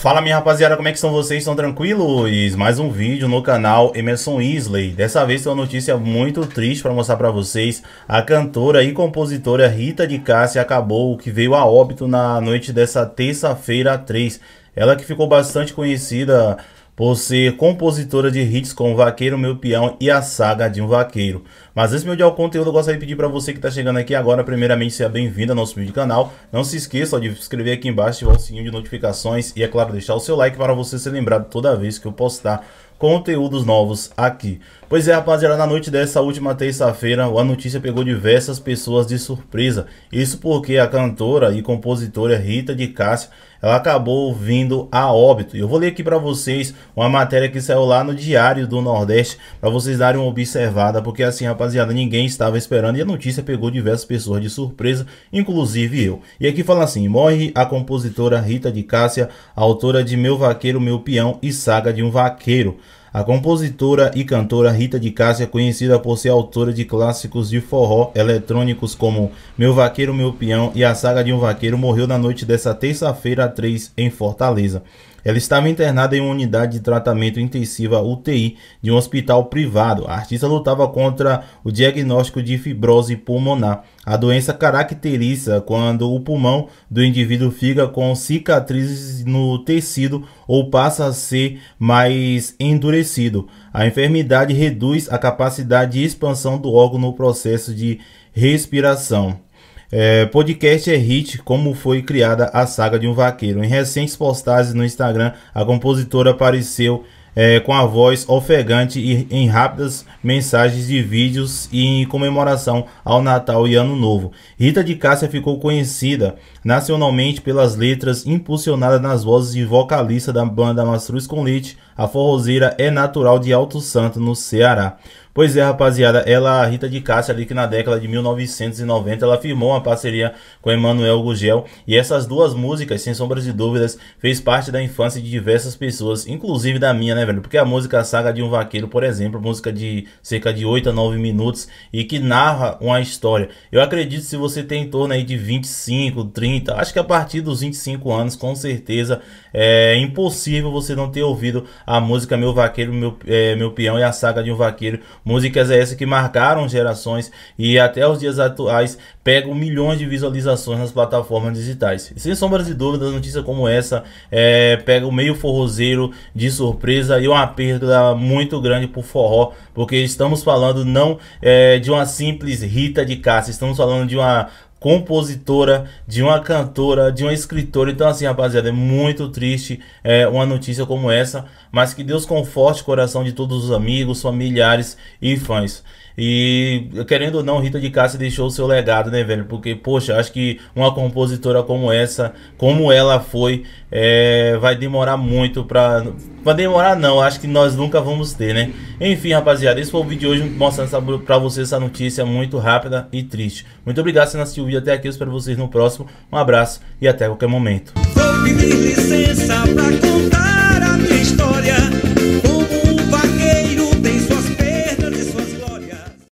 Fala minha rapaziada, como é que estão vocês? Estão tranquilos? Mais um vídeo no canal Emerson Isley. Dessa vez tem uma notícia muito triste para mostrar para vocês. A cantora e compositora Rita de Cássia acabou, que veio a óbito na noite dessa terça-feira 3. Ela que ficou bastante conhecida por ser compositora de hits como Vaqueiro, Meu Peão e a saga de um Vaqueiro. Mas antes de eu o conteúdo, eu gostaria de pedir para você que está chegando aqui agora, primeiramente, seja bem-vindo ao nosso vídeo canal. Não se esqueça de se inscrever aqui embaixo, ativar o sininho de notificações e, é claro, deixar o seu like para você ser lembrado toda vez que eu postar conteúdos novos aqui. Pois é, rapaziada, na noite dessa última terça-feira, a notícia pegou diversas pessoas de surpresa. Isso porque a cantora e compositora Rita de Cássia ela acabou vindo a óbito. Eu vou ler aqui para vocês uma matéria que saiu lá no Diário do Nordeste, para vocês darem uma observada, porque assim, rapaziada, ninguém estava esperando e a notícia pegou diversas pessoas de surpresa, inclusive eu. E aqui fala assim: morre a compositora Rita de Cássia, autora de Meu Vaqueiro, Meu Peão e Saga de um Vaqueiro. A compositora e cantora Rita de Cássia, conhecida por ser autora de clássicos de forró eletrônicos como Meu Vaqueiro, Meu Peão e A Saga de um Vaqueiro, morreu na noite desta terça-feira 3 em Fortaleza. Ela estava internada em uma unidade de tratamento intensiva UTI de um hospital privado. A artista lutava contra o diagnóstico de fibrose pulmonar. A doença caracteriza quando o pulmão do indivíduo fica com cicatrizes no tecido ou passa a ser mais endurecido. A enfermidade reduz a capacidade de expansão do órgão no processo de respiração. É, podcast é hit, como foi criada a saga de um vaqueiro. Em recentes postagens no Instagram, a compositora apareceu é, com a voz ofegante e em rápidas mensagens de vídeos e em comemoração ao Natal e Ano Novo. Rita de Cássia ficou conhecida nacionalmente pelas letras impulsionadas nas vozes de vocalista da banda Mastruz com Leite, a forrozeira é natural de Alto Santo, no Ceará. Pois é, rapaziada, ela, a Rita de Cássia, ali que na década de 1990, ela firmou uma parceria com Emanuel Gugel, e essas duas músicas, sem sombras de dúvidas, fez parte da infância de diversas pessoas, inclusive da minha, né, velho? Porque a música Saga de um Vaqueiro, por exemplo, música de cerca de 8 a 9 minutos, e que narra uma história. Eu acredito se você tem em torno aí de 25, 30, acho que a partir dos 25 anos, com certeza, é impossível você não ter ouvido a música Meu Vaqueiro, Meu, é, meu Peão e a Saga de um Vaqueiro, Músicas é essa que marcaram gerações e até os dias atuais pegam milhões de visualizações nas plataformas digitais. sem sombras de dúvidas, notícia como essa é, pega o meio forrozeiro de surpresa e uma perda muito grande para o forró, porque estamos falando não é, de uma simples Rita de Cássia, estamos falando de uma compositora, de uma cantora, de uma escritora. Então, assim, rapaziada, é muito triste é, uma notícia como essa, mas que Deus conforte o coração de todos os amigos, familiares e fãs. E querendo ou não, Rita de Cássia deixou o seu legado, né, velho? Porque, poxa, acho que uma compositora como essa, como ela foi, é, vai demorar muito pra. Vai demorar, não, acho que nós nunca vamos ter, né? Enfim, rapaziada, esse foi o vídeo de hoje mostrando essa, pra você essa notícia muito rápida e triste. Muito obrigado por assistir o vídeo até aqui. Eu espero vocês no próximo. Um abraço e até qualquer momento.